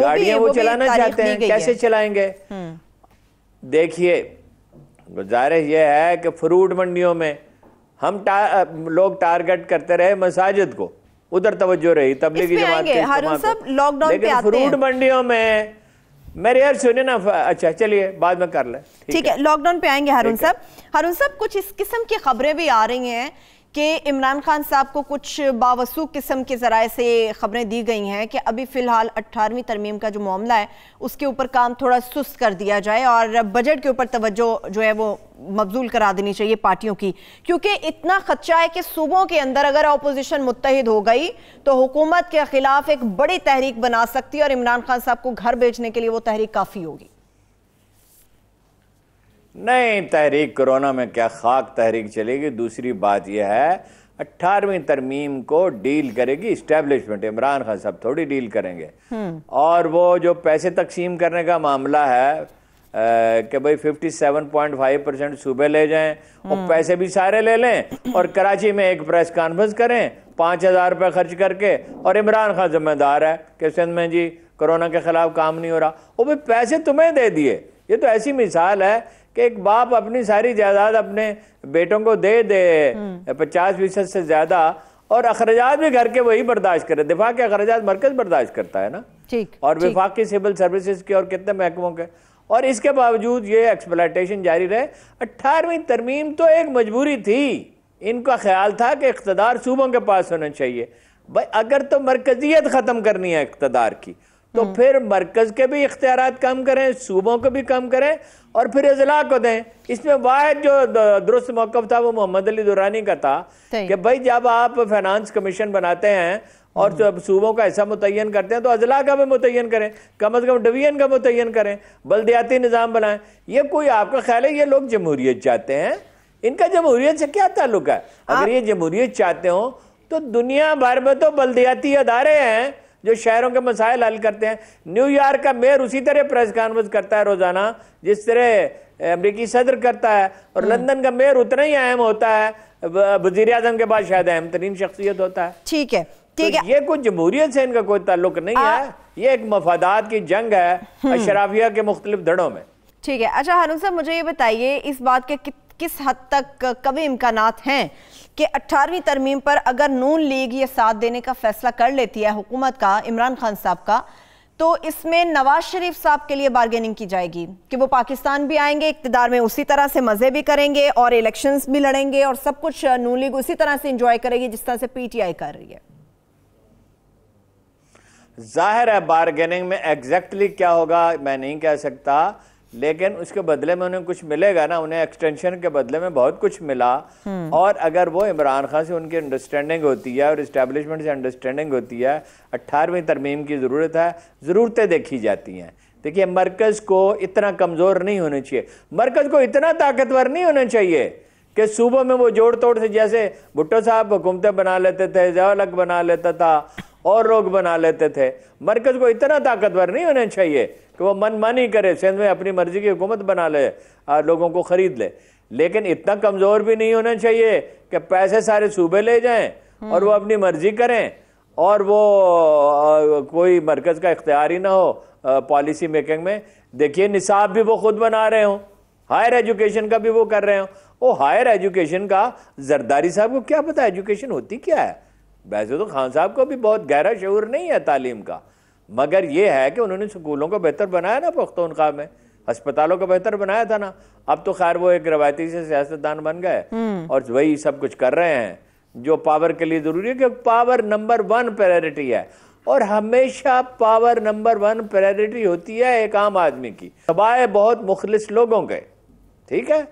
गाड़ियां वो, वो चलाना चाहते हैं कैसे चलाएंगे हम्म। देखिए गुजारिश यह है कि फ्रूट मंडियों में हम टा, लोग टारगेट करते रहे मसाजिद को उधर तवज्जो रही तबलीगी जमात के लॉकडाउन लेकिन फ्रूट मंडियों में मेरे यार सुने ना अच्छा चलिए बाद में कर ले ठीक है लॉकडाउन पे आएंगे हारून साहब हारून साहब कुछ इस किस्म की खबरें भी आ रही हैं कि इमरान खान साहब को कुछ बावसू किस्म के ज़रा से ख़बरें दी गई हैं कि अभी फ़िलहाल 18वीं तरमीम का जो मामला है उसके ऊपर काम थोड़ा सुस्त कर दिया जाए और बजट के ऊपर तवज्जो जो है वो मबजूल करा देनी चाहिए पार्टियों की क्योंकि इतना खदशा है कि सूबों के अंदर अगर अपोजिशन मुतहद हो गई तो हुकूमत के ख़िलाफ़ एक बड़ी तहरीक बना सकती है और इमरान खान साहब को घर भेजने के लिए वो तहरीक काफ़ी होगी नहीं तहरीक कोरोना में क्या खाक तहरीक चलेगी दूसरी बात यह है अट्ठारहवीं तरमीम को डील करेगी इस्टेब्लिशमेंट इमरान खान साहब थोड़ी डील करेंगे हम्म। और वो जो पैसे तकसीम करने का मामला है कि भाई 57.5 परसेंट सूबे ले जाएं और हम्म। पैसे भी सारे ले लें और कराची में एक प्रेस कॉन्फ्रेंस करें पाँच हज़ार रुपये खर्च करके और इमरान खान जिम्मेदार है कि सिंध में जी कोरोना के खिलाफ काम नहीं हो रहा वो भाई पैसे तुम्हें दे दिए ये तो ऐसी मिसाल है कि एक बाप अपनी सारी जायदाद अपने बेटों को दे दे हम्म। पचास फीसद से ज़्यादा और अखराज भी घर के वही बर्दाश्त करे दिफा के अखराज मरकज बर्दाश्त करता है ना ठीक और विफाक की सिविल सर्विसेज के और कितने महकमों के और इसके बावजूद ये एक्सप्लाटेशन जारी रहे अट्ठारहवीं तरमीम तो एक मजबूरी थी इनका ख्याल था कि इकतदार सूबों के पास होना चाहिए भाई अगर तो मरकजियत ख़त्म करनी है इकतदार की तो हम्म। फिर मरकज के भी इख्तियार कम करें सूबों को भी कम करें और फिर अजला को दें इसमें वाद जो दुरुस्त मौकफ था वो मोहम्मद अली दुरानी का था कि भाई जब आप फाइनेंस कमीशन बनाते हैं और हम्म। जब सूबों का ऐसा मुतयन करते हैं तो अजला का भी मुतयन करें कम अज़ कम डिवीजन का मुतयन करें बल्दियाती निज़ाम बनाएं ये कोई आपका ख्याल है ये लोग जमहूरियत चाहते हैं इनका जमहूरियत से क्या ताल्लुक है अगर ये जमहूरियत चाहते हो तो दुनिया भर में तो बल्दियाती अदारे हैं जो शहरों के मसाइल हल करते हैं न्यूयॉर्क का मेयर उसी तरह प्रेस कॉन्फ्रेंस करता है रोजाना जिस तरह अमरीकी सदर करता है और हम्म। लंदन का मेयर उतना ही अहम होता है वजीर आजम के बाद शायद अहम तरीन शख्सियत होता है ठीक है तो ठीक तो है ये कुछ जमहूरियत से इनका कोई ताल्लुक नहीं आ... है ये एक मफादात की जंग है हम्म। अशराफिया के मुख्तलिफ धड़ों में ठीक है अच्छा हनु साहब मुझे ये बताइए इस बात के किस हद तक कभी इम्कान हैं कि 18वीं तरमीम पर अगर नून लीग ये साथ देने का फैसला कर लेती है हुकूमत का इमरान खान साहब का तो इसमें नवाज शरीफ साहब के लिए बार्गेनिंग की जाएगी कि वो पाकिस्तान भी आएंगे इकतदार में उसी तरह से मज़े भी करेंगे और इलेक्शंस भी लड़ेंगे और सब कुछ नून लीग उसी तरह से इंजॉय करेगी जिस तरह से पीटीआई कर रही है जाहिर है बार्गेनिंग में एग्जैक्टली exactly क्या होगा मैं नहीं कह सकता लेकिन उसके बदले में उन्हें कुछ मिलेगा ना उन्हें एक्सटेंशन के बदले में बहुत कुछ मिला हम्म। और अगर वो इमरान खान से उनकी अंडरस्टैंडिंग होती है और इस्टेब्लिशमेंट से अंडरस्टैंडिंग होती है अट्ठारहवीं तरमीम की ज़रूरत है ज़रूरतें देखी जाती हैं देखिए मरकज़ को इतना कमज़ोर नहीं होना चाहिए मरकज़ को इतना ताकतवर नहीं होना चाहिए कि सूबों में वो जोड़ तोड़ से जैसे भुट्टो साहब हुकूमतें बना लेते थे जयालक बना लेता था और रोग बना लेते थे मरकज को इतना ताकतवर नहीं होना चाहिए कि वो मन मानी करे सिंध में अपनी मर्जी की हुकूमत बना ले और लोगों को ख़रीद ले लेकिन इतना कमज़ोर भी नहीं होना चाहिए कि पैसे सारे सूबे ले जाएं और वो हम्म। अपनी मर्जी करें और वो कोई मरकज़ का इख्तियार ही ना हो पॉलिसी मेकिंग में देखिए निसाब भी वो खुद बना रहे हों हायर एजुकेशन का भी वो कर रहे हों वो हायर एजुकेशन का जरदारी साहब को क्या पता एजुकेशन होती क्या है वैसे तो खान साहब को भी बहुत गहरा शूर नहीं है तालीम का मगर यह है कि उन्होंने स्कूलों को बेहतर बनाया ना पुख्तनखा में अस्पतालों को बेहतर बनाया था ना अब तो खैर वो एक रवायती से सियासतदान बन गए हम्म। और वही सब कुछ कर रहे हैं जो पावर के लिए ज़रूरी है कि पावर नंबर वन प्रायोरिटी है और हमेशा पावर नंबर वन प्रायोरिटी होती है एक आम आदमी की सवाए बहुत मुखलिस लोगों के ठीक है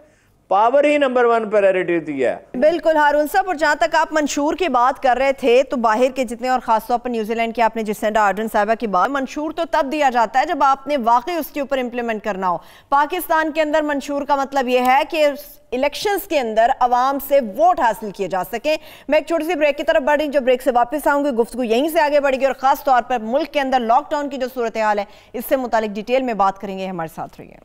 पावर ही नंबर वन प्रायोरिटी दिया है बिल्कुल हारून साहब और जहाँ तक आप मंशूर की बात कर रहे थे तो बाहर के जितने और खासतौर पर न्यूजीलैंड के आपने जिस आर्डन साहबा की बात मंशूर तो तब दिया जाता है जब आपने वाकई उसके ऊपर इम्प्लीमेंट करना हो पाकिस्तान के अंदर मंशूर का मतलब यह है कि इलेक्शंस के अंदर आवाम से वोट हासिल किए जा सके मैं एक छोटी सी ब्रेक की तरफ बढ़ रही जब ब्रेक से वापस आऊंगी गुफ्तु यहीं से आगे बढ़ेगी और खास तौर पर मुल्क के अंदर लॉकडाउन की जो सूरत हाल है इससे मुतालिक डिटेल में बात करेंगे हमारे साथ रहिए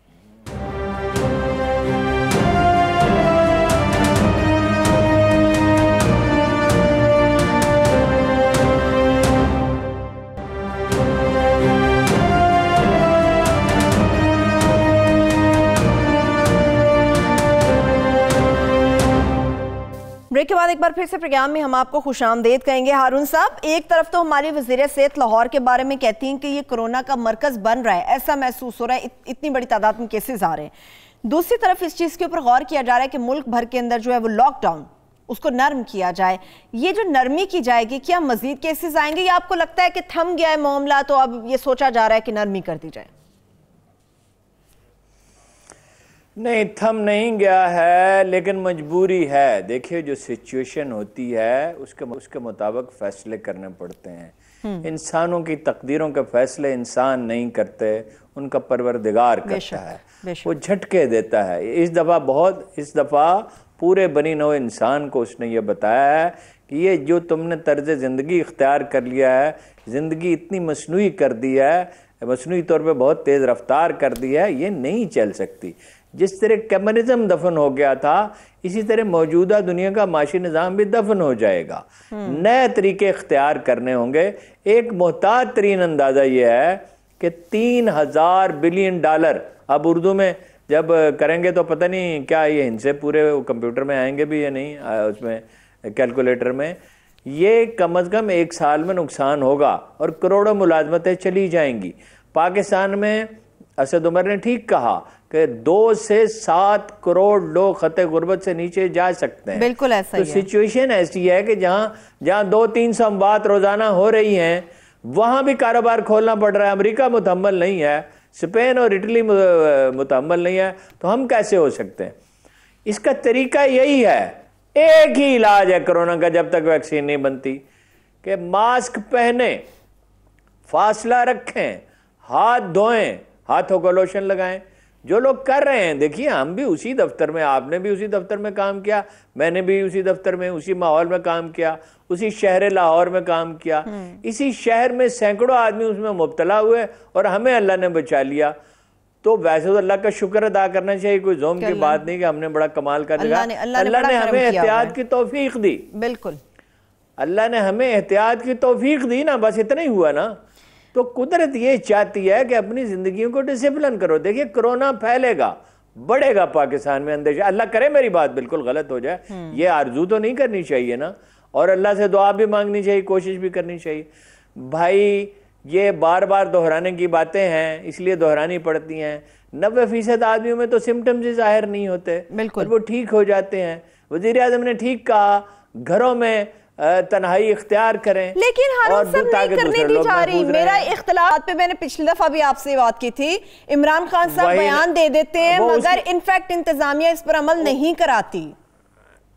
ब्रेक के बाद एक बार फिर से प्रोग्राम में हम आपको खुश आमदेद कहेंगे हारून साहब एक तरफ तो हमारी वजीर सेहत लाहौर के बारे में कहती हैं कि ये कोरोना का मरकज बन रहा है ऐसा महसूस हो रहा है इत, इतनी बड़ी तादाद में केसेज आ रहे हैं दूसरी तरफ इस चीज़ के ऊपर गौर किया जा रहा है कि मुल्क भर के अंदर जो है वो लॉकडाउन उसको नर्म किया जाए ये जो नरमी की जाएगी क्या मजीद केसेज आएंगे या आपको लगता है कि थम गया है मामला तो अब ये सोचा जा रहा है कि नरमी कर दी जाए नहीं थम नहीं गया है लेकिन मजबूरी है देखिए जो सिचुएशन होती है उसके उसके मुताबिक फैसले करने पड़ते हैं हम्म। इंसानों की तकदीरों के फैसले इंसान नहीं करते उनका परवरदिगार करता है वो झटके देता है इस दफ़ा बहुत इस दफ़ा पूरे बनी नौ इंसान को उसने ये बताया है कि ये जो तुमने तर्ज ज़िंदगी इख्तियार कर लिया है ज़िंदगी इतनी मसनू कर दी है मसनू तौर पर बहुत तेज़ रफ्तार कर दी है ये नहीं चल सकती जिस तरह कम्युनिज्म दफन हो गया था इसी तरह मौजूदा दुनिया का माशी निज़ाम भी दफन हो जाएगा हम्म। नए तरीके इख्तियार करने होंगे एक मोहताज तरीन अंदाज़ा यह है कि तीन हज़ार बिलियन डॉलर अब उर्दू में जब करेंगे तो पता नहीं क्या ये इनसे पूरे कंप्यूटर में आएंगे भी या नहीं उसमें कैलकुलेटर में ये कम अज़ कम एक साल में नुकसान होगा और करोड़ों मुलाजमतें चली जाएंगी पाकिस्तान में असद उमर ने ठीक कहा कि दो से सात करोड़ लोग खत गुर्बत से नीचे जा सकते हैं बिल्कुल ऐसा तो सिचुएशन ऐसी है कि जहाँ जहाँ दो तीन सौ बात रोजाना हो रही हैं वहां भी कारोबार खोलना पड़ रहा है अमेरिका मुतमल नहीं है स्पेन और इटली मुतमल नहीं है तो हम कैसे हो सकते हैं इसका तरीका यही है एक ही इलाज है कोरोना का जब तक वैक्सीन नहीं बनती कि मास्क पहने फासला रखें हाथ धोएं हाथों को लोशन लगाएं जो लोग कर रहे हैं देखिए हम भी उसी दफ्तर में आपने भी उसी दफ्तर में काम किया मैंने भी उसी दफ्तर में उसी माहौल में काम किया उसी शहर लाहौर में काम किया हम्म। इसी शहर में सैकड़ों आदमी उसमें मुबतला हुए और हमें अल्लाह ने बचा लिया तो वैसे तो अल्लाह का शुक्र अदा करना चाहिए कोई जोम की बात नहीं कि हमने बड़ा कमाल कर दिया अल्लाह ने हमें एहतियात की तोफीक दी बिल्कुल अल्लाह ने हमें एहतियात की तोफीक दी ना बस इतना ही हुआ ना तो कुदरत ये चाहती है कि अपनी ज़िंदगी को डिसिप्लिन करो देखिए कोरोना फैलेगा बढ़ेगा पाकिस्तान में अंदेशा अल्लाह करे मेरी बात बिल्कुल गलत हो जाए हम्म। ये आरजू तो नहीं करनी चाहिए ना और अल्लाह से दुआ भी मांगनी चाहिए कोशिश भी करनी चाहिए भाई ये बार बार दोहराने की बातें हैं इसलिए दोहरानी पड़ती हैं नब्बे फीसद आदमियों में तो सिम्टम्स ही जाहिर नहीं होते बिल्कुल वो ठीक हो जाते हैं वजीर आजम ने ठीक कहा घरों में तनहाई इख्तियार करें लेकिन हारून सब नहीं करने दी जा रही मेरा इख्तलाफ पे मैंने पिछली दफा भी आपसे बात की थी इमरान खान साहब बयान दे देते हैं मगर इनफैक्ट इंतजामिया इस पर अमल नहीं कराती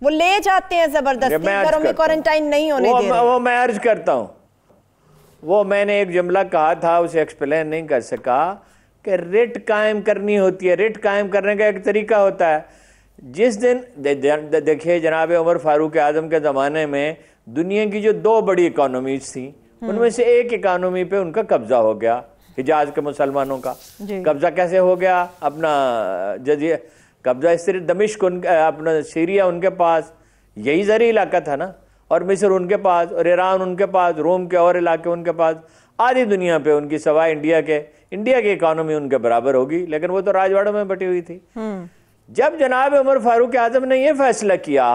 वो ले जाते हैं जबरदस्ती घरों में क्वारंटाइन नहीं होने दे रहे। वो मैं अर्ज करता हूँ वो मैंने एक जुमला कहा था उसे एक्सप्लेन नहीं कर सका कि रिट कायम करनी होती है रिट कायम करने का एक तरीका होता है जिस दिन देखिए जनाब उमर फारूक आजम के ज़माने में दुनिया की जो दो बड़ी इकोनॉमीज थी हम्म। उनमें से एक इकानमी पे उनका कब्जा हो गया हिजाज के मुसलमानों का कब्जा कैसे हो गया अपना जजिए कब्जा इस तरह दमिश्क अपना सीरिया उनके पास यही जरिए इलाका था ना और मिस्र उनके पास और ईरान उनके पास रोम के और इलाके उनके पास आधी दुनिया पे उनकी सवाए इंडिया के इंडिया की इकानमी उनके बराबर होगी लेकिन वो तो राजवाड़ों में बटी हुई थी हम्म। जब जनाब उमर फारूक आजम ने यह फैसला किया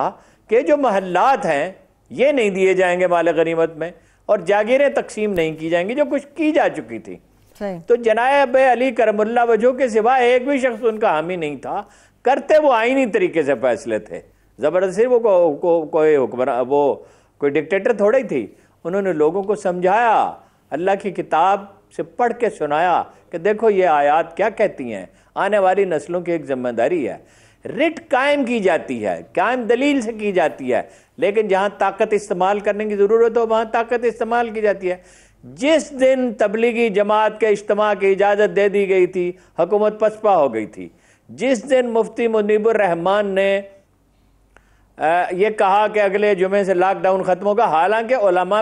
कि जो महल्लात हैं ये नहीं दिए जाएंगे माल गनीमत में और जागीरें तकसीम नहीं की जाएंगी जो कुछ की जा चुकी थी तो जनाब अली करमुल्ला वजह के सिवा एक भी शख्स उनका हामी नहीं था करते वो आइनी तरीके से फैसले थे ज़बरदस्ती वो को, को, कोई वो कोई डिक्टेटर थोड़ी थी उन्होंने लोगों को समझाया अल्लाह की किताब से पढ़ के सुनाया कि देखो ये आयात क्या कहती हैं आने वाली नस्लों की एक जिम्मेदारी है रिट कायम की जाती है कायम दलील से की जाती है लेकिन जहाँ ताकत इस्तेमाल करने की ज़रूरत हो वहाँ ताकत इस्तेमाल की जाती है जिस दिन तबलीगी जमात के इज्तम की इजाज़त दे दी गई थी हुकूमत पसपा हो गई थी जिस दिन मुफ्ती रहमान ने यह कहा कि अगले जुमे से लॉकडाउन ख़त्म होगा हालांकि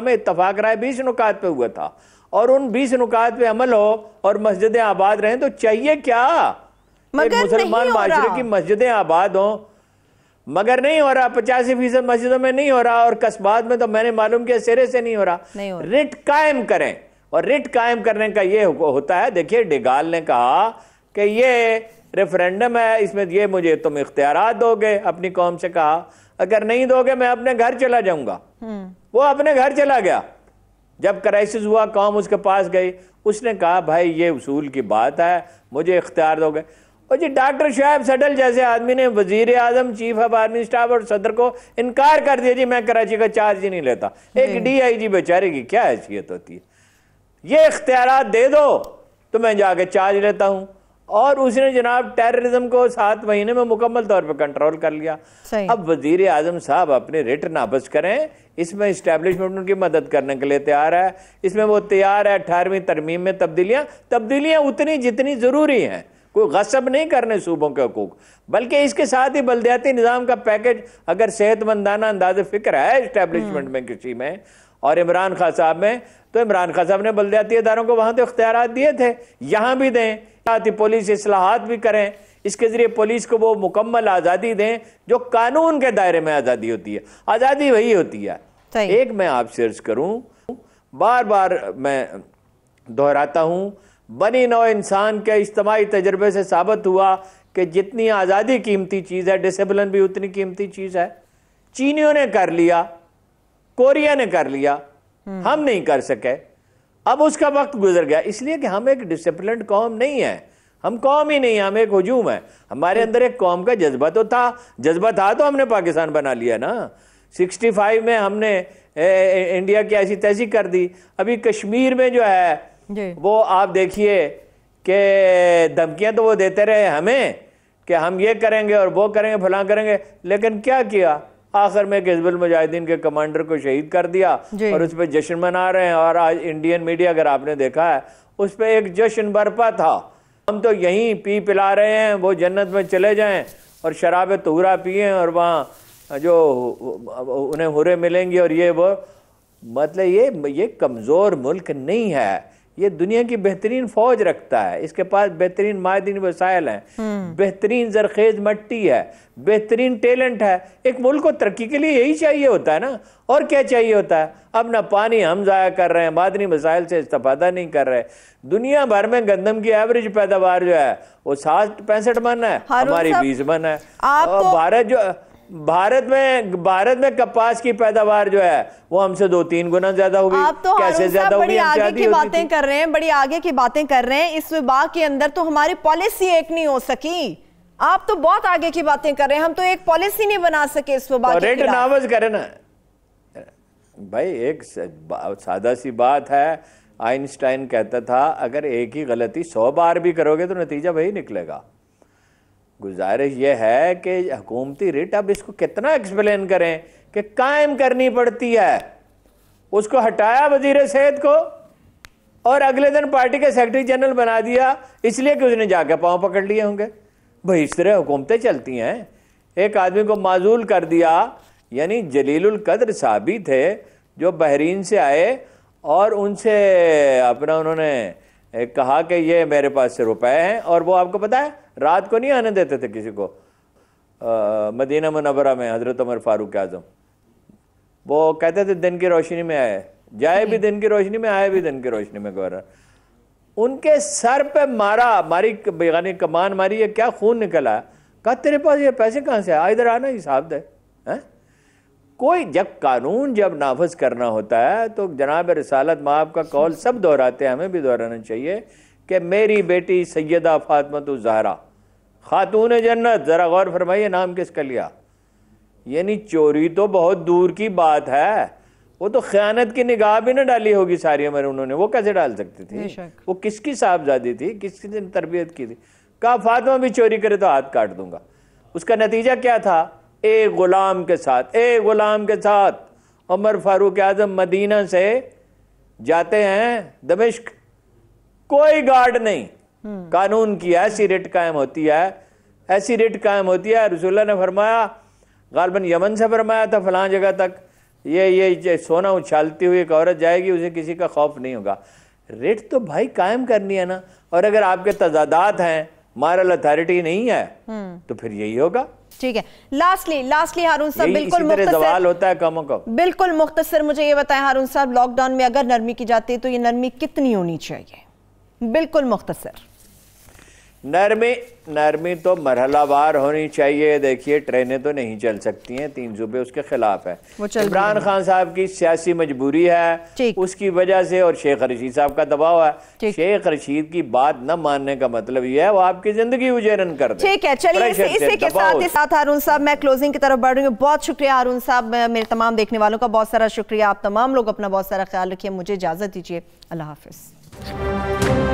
में इतफाक़ राय बीस नुकात पर हुआ था और उन बीस नुकात पे अमल हो और मस्जिदें आबाद रहें तो चाहिए क्या मुसलमान माशरे की मस्जिदें आबाद हों मगर नहीं हो रहा पचासी फीसद मस्जिदों में नहीं हो रहा और कस्बात में तो मैंने मालूम किया सिरे से नहीं हो रहा रिट कायम करें और रिट कायम करने का ये होता है देखिए डिगाल ने कहा कि ये रेफरेंडम है इसमें ये मुझे तुम इख्तियार दोगे अपनी कौम से कहा अगर नहीं दोगे मैं अपने घर चला जाऊंगा हम्म। वो अपने घर चला गया जब क्राइसिस हुआ कौम उसके पास गई उसने कहा भाई ये उसूल की बात है मुझे इख्तियार दोगे और जी डॉक्टर शाहब सडल जैसे आदमी ने वजीर आजम चीफ ऑफ आर्मी स्टाफ और सदर को इनकार कर दिया जी मैं कराची का चार्ज ही नहीं लेता एक डी आई जी बेचारे की क्या हैसियत होती है ये इख्तियार दे दो तो मैं जाके चार्ज लेता हूँ और उसने जनाब टेररिज्म को सात महीने में मुकम्मल तौर पर कंट्रोल कर लिया अब वजीर आजम साहब अपने रिट नापज करें इसमें इस्टेब्लिशमेंट उनकी मदद करने के लिए तैयार है इसमें वो तैयार है अठारहवीं तरमीम में तब्दीलियाँ तब्दीलियाँ उतनी जितनी ज़रूरी हैं कोई गसब नहीं करने सूबों के हकूक बल्कि इसके साथ ही बलदयाती निज़ाम का पैकेज अगर सेहतमंदाना अंदाज फिक्र है इस्टेब्लिशमेंट हम्म। में किसी में और इमरान खान साहब में तो इमरान खान साहब ने बलदयाती इदारों को वहाँ तो इख्तियार दिए थे यहाँ भी दें पुलिस असलाहत भी करें इसके ज़रिए पुलिस को वो मुकम्मल आज़ादी दें जो कानून के दायरे में आज़ादी होती है आज़ादी वही होती है एक मैं आपसे अर्ज करूं बार बार मैं दोहराता हूं बनी नौ इंसान के इज्तमाही तजर्बे से साबित हुआ कि जितनी आज़ादी कीमती चीज़ है डिसिप्लिन भी उतनी कीमती चीज़ है चीनियों ने कर लिया कोरिया ने कर लिया हम्म। हम नहीं कर सके अब उसका वक्त गुजर गया इसलिए कि हम एक डिसिप्लिन कौम नहीं है हम कौम ही नहीं है हम एक हजूम है हमारे अंदर एक कौम का जज्बा तो था जज्बा था तो हमने पाकिस्तान बना लिया ना 65 में हमने ए, इंडिया की ऐसी तैसी कर दी अभी कश्मीर में जो है वो आप देखिए कि धमकियां तो वो देते रहे हमें कि हम ये करेंगे और वो करेंगे फलां करेंगे लेकिन क्या किया आखिर में हिजबुल मुजाहिदीन के कमांडर को शहीद कर दिया और उस पर जश्न मना रहे हैं और आज इंडियन मीडिया अगर आपने देखा है उस पर एक जश्न बरपा था हम तो यहीं पी पिला रहे हैं वो जन्नत में चले जाएं और शराब तहरा पिए और वहाँ जो उन्हें हुरे मिलेंगी और ये वो मतलब ये ये कमज़ोर मुल्क नहीं है ये दुनिया की बेहतरीन फौज रखता है इसके पास बेहतरीन मायदीन वसायल हैं हम्म। बेहतरीन जरखेज मट्टी है बेहतरीन टैलेंट है एक मुल्क को तरक्की के लिए यही चाहिए होता है ना और क्या चाहिए होता है अब ना पानी हम ज़ाया कर रहे हैं मादनी मसाइल से इस्ता नहीं कर रहे दुनिया भर में गंदम की एवरेज पैदावार जो है वो साठ पैंसठ मन है हमारी बीस मन है आप तो... भारत जो भारत में भारत में कपास की पैदावार जो है वो हमसे दो तीन गुना ज्यादा होगी आप तो कैसे ज्यादा बड़ी आगे, की बातें कर रहे हैं बड़ी आगे की बातें कर रहे हैं इस विभाग के अंदर तो हमारी पॉलिसी एक नहीं हो सकी आप तो बहुत आगे की बातें कर रहे हैं हम तो एक पॉलिसी नहीं बना सके इस विभाग रेट नावज करे ना भाई एक सादा सी बात है आइंस्टाइन कहता था अगर एक ही गलती सौ बार भी करोगे तो नतीजा वही निकलेगा गुजारिश ये है कि हुकूमती रिट अब इसको कितना एक्सप्लेन करें कि कायम करनी पड़ती है उसको हटाया वजीर सेहत को और अगले दिन पार्टी के सेक्रेटरी जनरल बना दिया इसलिए कि उसने जाकर पाँव पकड़ लिए होंगे भाई इस तरह हुकूमतें चलती हैं एक आदमी को माजूल कर दिया यानी जलील कदर साहबी थे जो बहरीन से आए और उनसे अपना उन्होंने कहा कि ये मेरे पास से रुपए हैं और वो आपको पता है रात को नहीं आने देते थे किसी को आ, मदीना मुनवरा में हज़रत उमर फारूक आज़म वो कहते थे दिन की रोशनी में आए जाए भी दिन की रोशनी में आए भी दिन की रोशनी में गवर्नर उनके सर पे मारा मारी यानी कमान मारी ये क्या खून निकला कहा तेरे पास ये पैसे कहाँ से आए इधर आना ही साहब दे है? कोई जब कानून जब नाफज करना होता है तो जनाब रसालत माँ आपका कौल सब दोहराते हैं हमें भी दोहराना चाहिए कि मेरी बेटी सैदा फातमत तो जहरा खातून जन्नत ज़रा गौर फरमाइए नाम किसका लिया यानी चोरी तो बहुत दूर की बात है वो तो ख्यानत की निगाह भी ना डाली होगी सारी उम्र उन्होंने वो कैसे डाल सकती थी वो किसकी साहबजादी थी किसकी तरबियत की थी कहा फातमा भी चोरी करे तो हाथ काट दूंगा उसका नतीजा क्या था ए गुलाम के साथ ए गुलाम के साथ उमर फारूक आजम मदीना से जाते हैं दमिश्क कोई गार्ड नहीं हम्म। कानून की ऐसी रिट कायम होती है ऐसी रिट कायम होती है रसुल्ला ने फरमाया गालबन यमन से फरमाया था फलां जगह तक ये ये सोना उछालती हुई एक औरत जाएगी उसे किसी का खौफ नहीं होगा रेट तो भाई कायम करनी है ना और अगर आपके तजादात हैं मॉरल अथॉरिटी नहीं है हम्म। तो फिर यही होगा ठीक है लास्टली लास्टली हारून साहब बिल्कुल सवाल होता है कमों कम बिल्कुल मुख्तसर मुझे ये बताएं हारून साहब लॉकडाउन में अगर नरमी की जाती है तो ये नरमी कितनी होनी चाहिए बिल्कुल मुख्तसर नरमी नरमी तो मरहलावार होनी चाहिए देखिए ट्रेनें तो नहीं चल सकती हैं तीन सूबे उसके खिलाफ है इमरान खान साहब की सियासी मजबूरी है उसकी वजह से और शेख रशीद साहब का दबाव है शेख रशीद की बात न मानने का मतलब यह है वो आपकी जिंदगी उजेरन कर ठीक है चलिए के साथ साथ साहब मैं क्लोजिंग की तरफ बढ़ रही हूँ बहुत शुक्रिया अरुण साहब मेरे तमाम देखने वालों का बहुत सारा शुक्रिया आप तमाम लोग अपना बहुत सारा ख्याल रखिए मुझे इजाजत दीजिए अल्लाह हाफिज़